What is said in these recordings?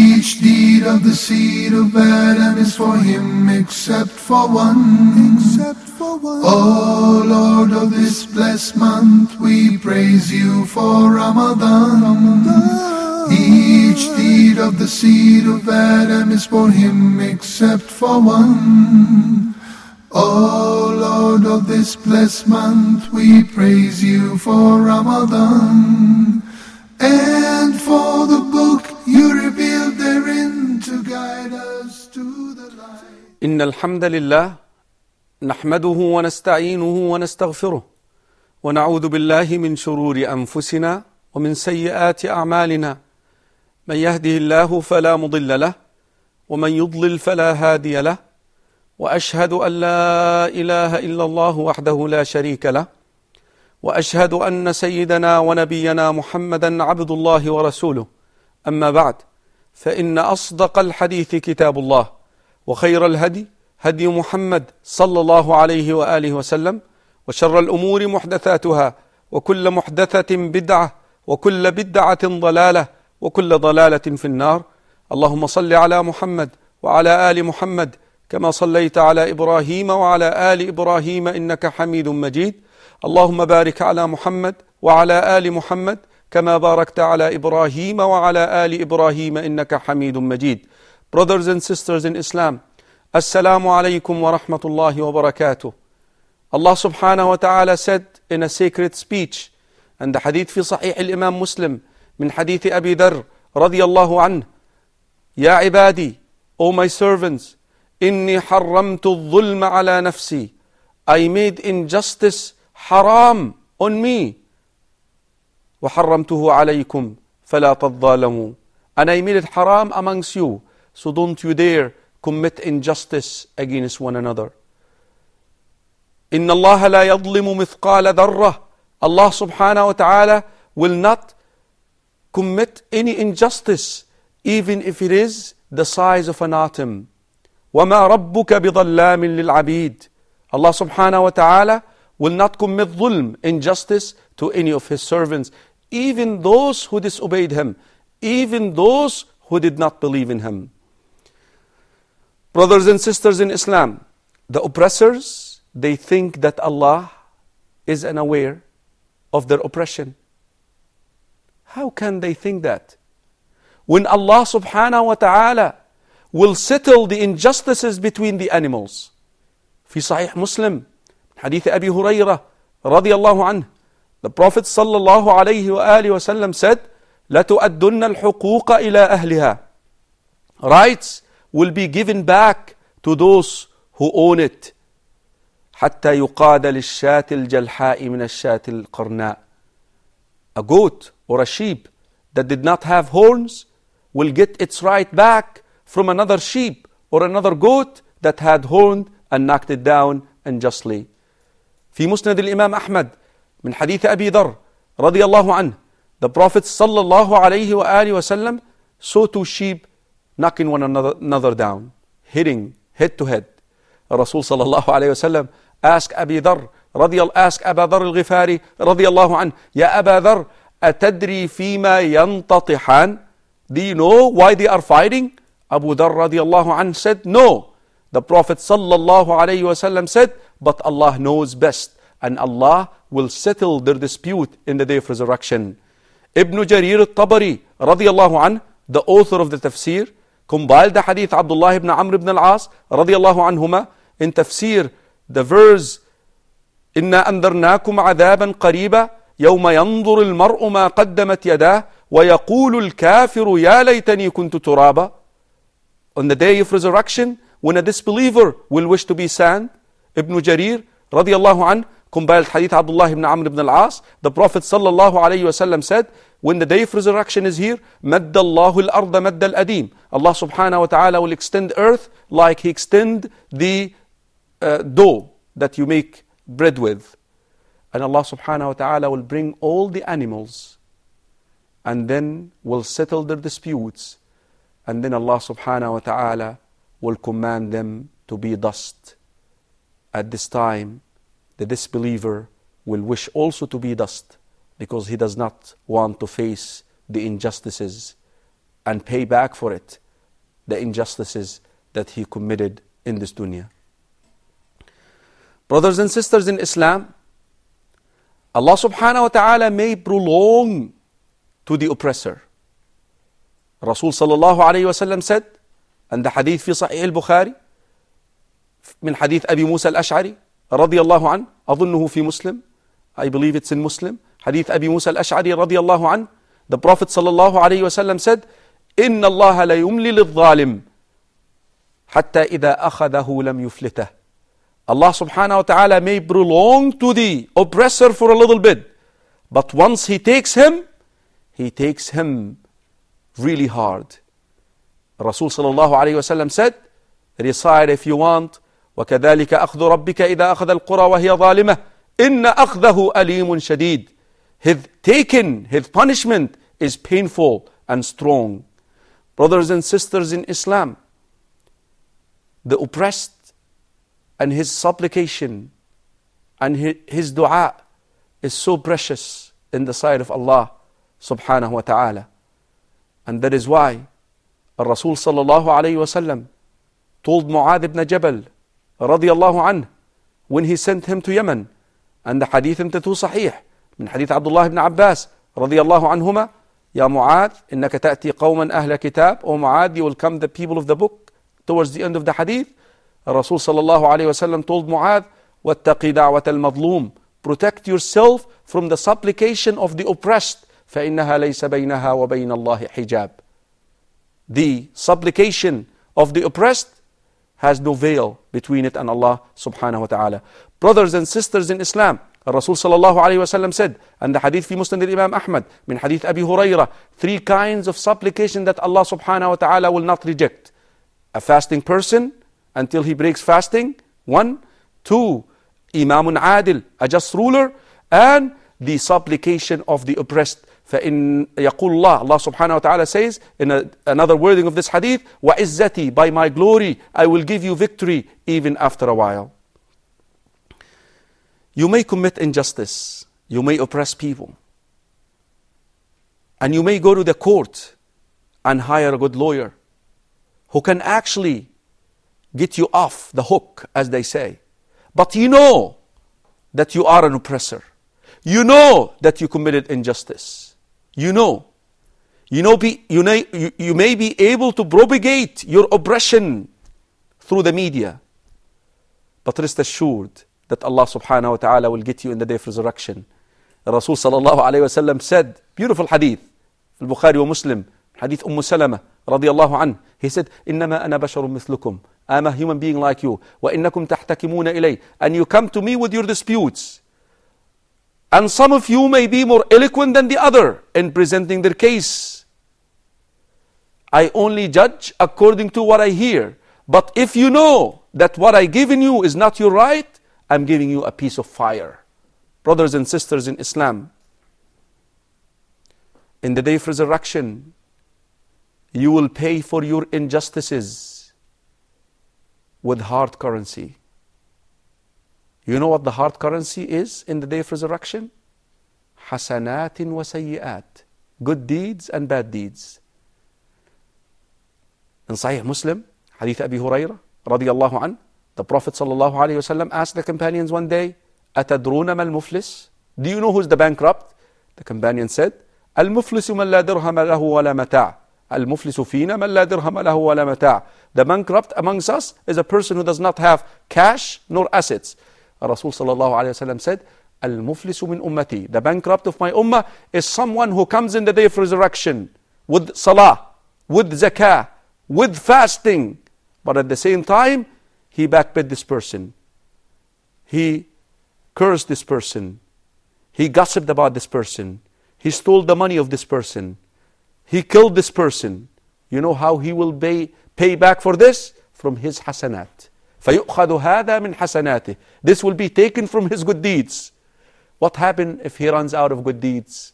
Each deed of the seed of Adam is for him except for one. Except for one. Oh Lord of this blessed month, we praise you for Ramadan. Ramadan. Each deed of the seed of Adam is for him except for one. Oh Lord of this blessed month, we praise you for Ramadan. And إن الحمد لله نحمده ونستعينه ونستغفره ونعوذ بالله من شرور أنفسنا ومن سيئات أعمالنا من يهده الله فلا مضل له ومن يضلل فلا هادي له وأشهد أن لا إله إلا الله وحده لا شريك له وأشهد أن سيدنا ونبينا محمدا عبد الله ورسوله أما بعد فإن أصدق الحديث كتاب الله وخير الهدي هدي محمد صلى الله عليه واله وسلم وشر الامور محدثاتها وكل محدثه بدعه وكل بدعه ضلاله وكل ضلاله في النار اللهم صل على محمد وعلى ال محمد كما صليت على ابراهيم وعلى ال ابراهيم انك حميد مجيد اللهم بارك على محمد وعلى ال محمد كما باركت على ابراهيم وعلى ال ابراهيم انك حميد مجيد brothers and sisters in Islam, Assalamu alaykum wa rahmatullahi wa barakatuh. Allah subhanahu wa ta'ala said in a sacred speech, and the hadith fi Sahih al-Imam Muslim, من حديث أبي ذر رضي الله عنه يا عبادي O my servants إني حرمت الظلم على نفسي I made injustice haram on me وحرمته عليكم فلا تظالموا And I made it haram amongst you so don't you dare commit injustice against one another. إن الله Allah subhanahu wa ta'ala will not commit any injustice even if it is the size of an atom. وَمَا رَبُّكَ بِظَلَّامٍ لِلْعَبِيدِ Allah subhanahu wa ta'ala will not commit dhulm, injustice to any of his servants, even those who disobeyed him, even those who did not believe in him. Brothers and sisters in Islam, the oppressors, they think that Allah is unaware of their oppression. How can they think that? When Allah subhanahu wa ta'ala will settle the injustices between the animals. في صحيح مسلم حديث أبي هريرة رضي الله عنه The Prophet صلى الله عليه وآله وسلم said لتؤدن الحقوق إلى أهلها Rights will be given back to those who own it حتى يقاد للشاة الجلحاء من الشاة القرناء A goat or a sheep that did not have horns will get its right back from another sheep or another goat that had horn and knocked it down unjustly. في مسند الإمام أحمد من حديث أبي ذر رضي الله عنه the Prophet صلى الله عليه وآله وسلم saw two sheep knocking one another, another down, hitting head to head. Rasul sallallahu alayhi wasallam asked Abi Dhar, رضي ask Abu Dhar al-Ghifari رضي الله عنه, يا أبا ذر أتدري فيما ينتطحان? Do you know why they are fighting? Abu Dhar رضي الله عنه said, no. The Prophet sallallahu alayhi wasallam said, but Allah knows best and Allah will settle their dispute in the day of resurrection. Ibn Jarir al-Tabari رضي الله عنه, the author of the tafsir, كومبايل ده حديث عبد الله بن عمرو بن العاص رضي الله عنهما ان تفسير the verse انا انذرناكم عذابا قريبا يوم ينظر المرء ما قدمت يداه ويقول الكافر يا ليتني كنت ترابا on the day of resurrection when a disbeliever will wish to be sand ابن جرير رضي الله عنه كومبايل حديث عبد الله بن عمرو بن العاص the prophet صلى الله عليه وسلم said When the day of resurrection is here, مَدَّ اللَّهُ الْأَرْضَ مَدَّ الْأَدِيمِ Allah subhanahu wa ta'ala will extend earth like He extend the uh, dough that you make bread with. And Allah subhanahu wa ta'ala will bring all the animals and then will settle their disputes. And then Allah subhanahu wa ta'ala will command them to be dust. At this time, the disbeliever will wish also to be dust because he does not want to face the injustices and pay back for it, the injustices that he committed in this dunya. Brothers and sisters in Islam, Allah subhanahu wa ta'ala may prolong to the oppressor. Rasul sallallahu alayhi wa sallam said, and the hadith Sahih صحيح bukhari min hadith أبي Musa al رضي الله عنه أظنه في مسلم I believe it's in Muslim Hadith Abi Musa al-Ash'ari الله عنه the Prophet صلى الله عليه وسلم said, إن الله لا يملي للظالم حتى إذا أخذه لم يفلته. Allah subhanahu wa ta'ala may prolong to the oppressor for a little bit, but once he takes him, he takes him really hard. Rasul الله عليه وسلم said, recite if you want, وكذلك أخذ ربك إذا أخذ القرى وهي ظالمة إن أخذه أليم شديد His taken, his punishment is painful and strong. Brothers and sisters in Islam, the oppressed and his supplication and his, his dua is so precious in the sight of Allah subhanahu wa ta'ala. And that is why Rasul sallallahu alayhi wasallam told Mu'adh ibn Jabal radiallahu anhu when he sent him to Yemen and the hadith in Tatu Sahih من حديث عبد الله بن عباس رضي الله عنهما يا معاذ إنك تأتي قوما أهل كتاب أو معاذ you will come the people of the book towards the end of the hadith الرسول صلى الله عليه وسلم told معاذ واتقي دعوة المظلوم protect yourself from the supplication of the oppressed فإنها ليس بينها وبين الله حجاب the supplication of the oppressed has no veil between it and Allah subhanahu wa ta'ala brothers and sisters in Islam صلى الله عليه وسلم said, and the hadith fi Muslim Imam Ahmad, min hadith Abu Hurairah, three kinds of supplication that Allah سبحانه وتعالى will not reject. A fasting person, until he breaks fasting, one. Two, Imamun Adil, a just ruler. And the supplication of the oppressed. فإن يقول الله Allah subhanahu wa ta'ala says in a, another wording of this hadith وَعِزَّتِي by my glory I will give you victory even after a while you may commit injustice, you may oppress people, and you may go to the court and hire a good lawyer who can actually get you off the hook, as they say. But you know that you are an oppressor. You know that you committed injustice. You know. You, know be, you, may, you, you may be able to propagate your oppression through the media. But rest assured, that Allah subhanahu wa ta'ala will get you in the day of resurrection. Rasul sallallahu alayhi wasallam said, beautiful hadith, al-Bukhari wa Muslim, hadith Umm Salama radiallahu anhu. He said, إِنَّمَا أَنَا بَشَرٌ مِثْلُكُمْ I'm a human being like you. وَإِنَّكُمْ تَحْتَكِمُونَ إِلَيْ And you come to me with your disputes. And some of you may be more eloquent than the other in presenting their case. I only judge according to what I hear. But if you know that what I give in you is not your right, I'm giving you a piece of fire. Brothers and sisters in Islam, in the day of resurrection, you will pay for your injustices with hard currency. You know what the hard currency is in the day of resurrection? Hasanatin in sayyi'at. Good deeds and bad deeds. In Sahih Muslim, Hadith Abu Hurairah, رضي الله عنه, the Prophet ﷺ asked the companions one day, أَتَدْرُونَ مَا الْمُفْلِسِ Do you know who's the bankrupt? The companion said, الْمُفْلِسُ مَنْ لَا دِرْهَمَ لَهُ وَلَا مَتَاعٍ الْمُفْلِسُ فِينَا مَنْ لَا دِرْهَمَ لَهُ وَلَا مَتَاعٍ The bankrupt amongst us is a person who does not have cash nor assets. Rasul ﷺ said, الْمُفْلِسُ مِنْ أُمَّتِي The bankrupt of my ummah is someone who comes in the day of resurrection with salah, with zakah, with fasting, but at the same time, he backbit this person. He cursed this person. He gossiped about this person. He stole the money of this person. He killed this person. You know how he will pay, pay back for this? From his hasanat. فَيُؤْخَذُ هَذَا مِنْ حَسَنَاتِهِ This will be taken from his good deeds. What happens if he runs out of good deeds?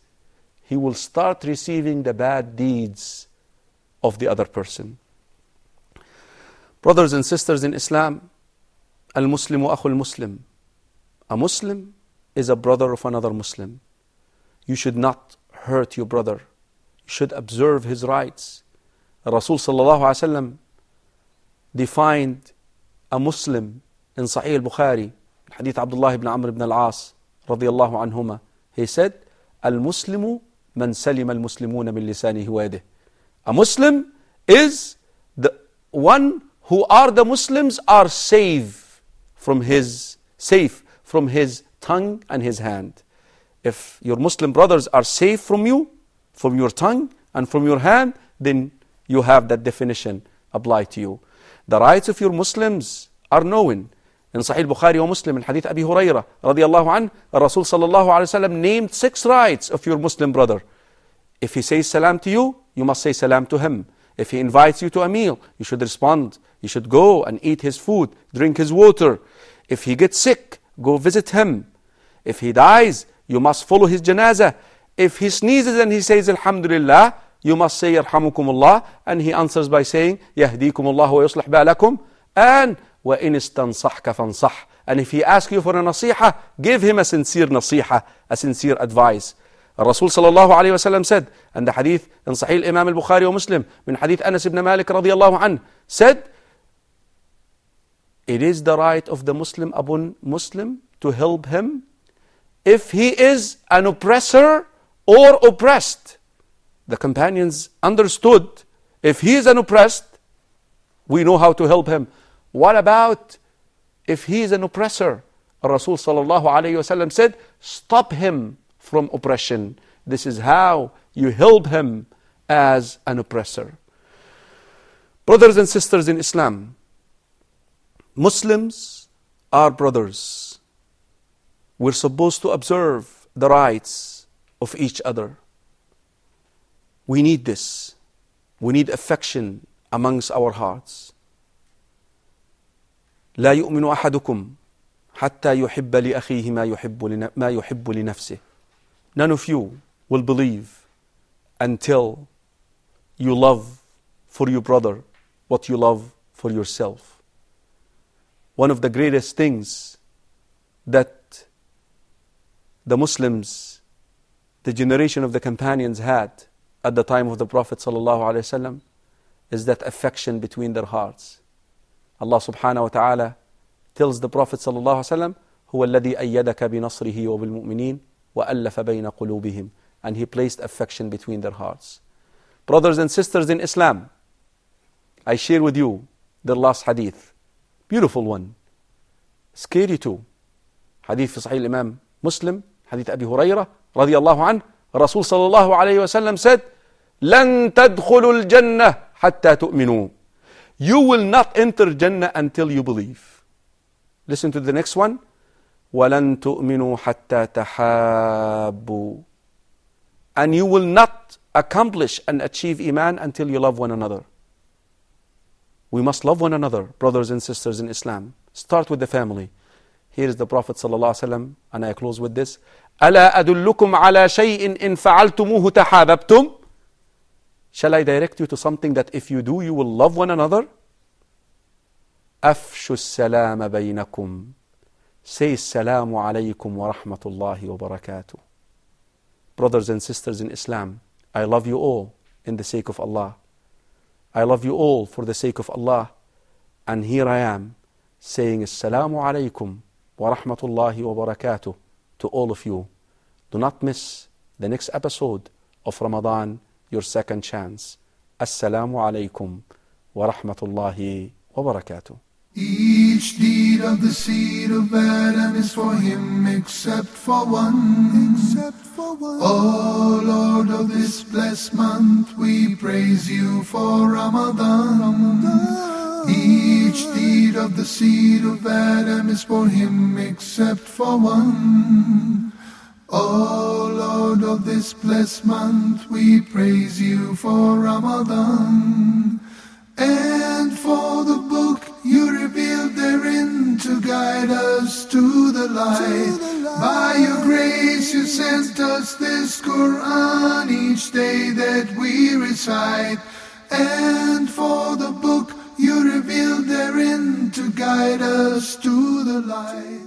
He will start receiving the bad deeds of the other person. Brothers and sisters in Islam, Al Muslimu Akhul Muslim. A Muslim is a brother of another Muslim. You should not hurt your brother. You should observe his rights. Rasul defined a Muslim in Sahih al Bukhari, Hadith Abdullah ibn Amr ibn al As, radiyallahu anhuma. He said, Al Muslimu man salim al Muslimuna min lisanihi wa A Muslim is the one who are the Muslims are safe from his safe from his tongue and his hand. If your Muslim brothers are safe from you, from your tongue and from your hand, then you have that definition applied to you. The rights of your Muslims are known. In Sahih Bukhari or Muslim, in Hadith Abi Hurairah, radiallahu anhu, Rasul sallallahu alayhi wasallam named six rights of your Muslim brother. If he says salam to you, you must say salam to him. If he invites you to a meal, you should respond. You should go and eat his food, drink his water. If he gets sick, go visit him. If he dies, you must follow his janazah. If he sneezes and he says, Alhamdulillah, you must say, Yarhamukumullah. And he answers by saying, Allah wa yuslih balakum. And, وَإِنِ اسْتَنْصَحْكَ فَانْصَحْ And if he asks you for a nasiha, give him a sincere nasiha, a sincere advice. الرسول صلى الله عليه وسلم سد عند حديث إن صحيح الإمام البخاري ومسلم من حديث أنس بن مالك رضي الله عنه said it is the right of the Muslim upon Muslim to help him if he is an oppressor or oppressed the companions understood if he is an oppressed we know how to help him what about if he is an oppressor الرسول صلى الله عليه وسلم said stop him from oppression. This is how you held him as an oppressor. Brothers and sisters in Islam, Muslims are brothers. We're supposed to observe the rights of each other. We need this. We need affection amongst our hearts. لا يؤمن أحدكم حتى يحب لأخيه ما يحب ما يحب لنفسه None of you will believe until you love for your brother what you love for yourself. One of the greatest things that the Muslims, the generation of the companions had at the time of the Prophet is that affection between their hearts. Allah subhanahu wa ta'ala tells the Prophet ﷺ, هو الذي أيدك بنصره وبالمؤمنين وألف بين قلوبهم and he placed affection between their hearts. Brothers and sisters in Islam, I share with you the last hadith. Beautiful one. Scary too. حديث في صحيح الإمام مسلم حديث أبي هريرة رضي الله عنه الرسول صلى الله عليه وسلم said لن تدخلوا الجنة حتى تؤمنوا You will not enter Jannah until you believe. Listen to the next one. وَلَن تُؤْمِنُوا حَتَّى تَحَابُّوا And you will not accomplish and achieve iman until you love one another. We must love one another, brothers and sisters in Islam. Start with the family. Here is the Prophet ﷺ, and I close with this. أَلَا أَدُلُّكُمْ عَلَى شَيْءٍ إِن فَعَلْتُمُوهُ تَحَابَبْتُمْ Shall I direct you to something that if you do, you will love one another? أَفْشُ السَّلَامَ بَيْنَكُمْ Say Salamu alaykum wa rahmatullahi wa barakatuh. Brothers and sisters in Islam, I love you all in the sake of Allah. I love you all for the sake of Allah. And here I am saying Assalamu alaykum wa rahmatullahi wa barakatuh to all of you. Do not miss the next episode of Ramadan, your second chance. Assalamu alaykum wa rahmatullahi wa barakatuh. Each deed of the seed of Adam is for him except for one. Except for one. Oh Lord of this blessed month, we praise you for Ramadan. Ramadan. Each deed of the seed of Adam is for him except for one. Oh Lord of this blessed month, we praise you for Ramadan and for the to guide us to the light. By your grace you sent us this Quran each day that we recite. And for the book you revealed therein to guide us to the light.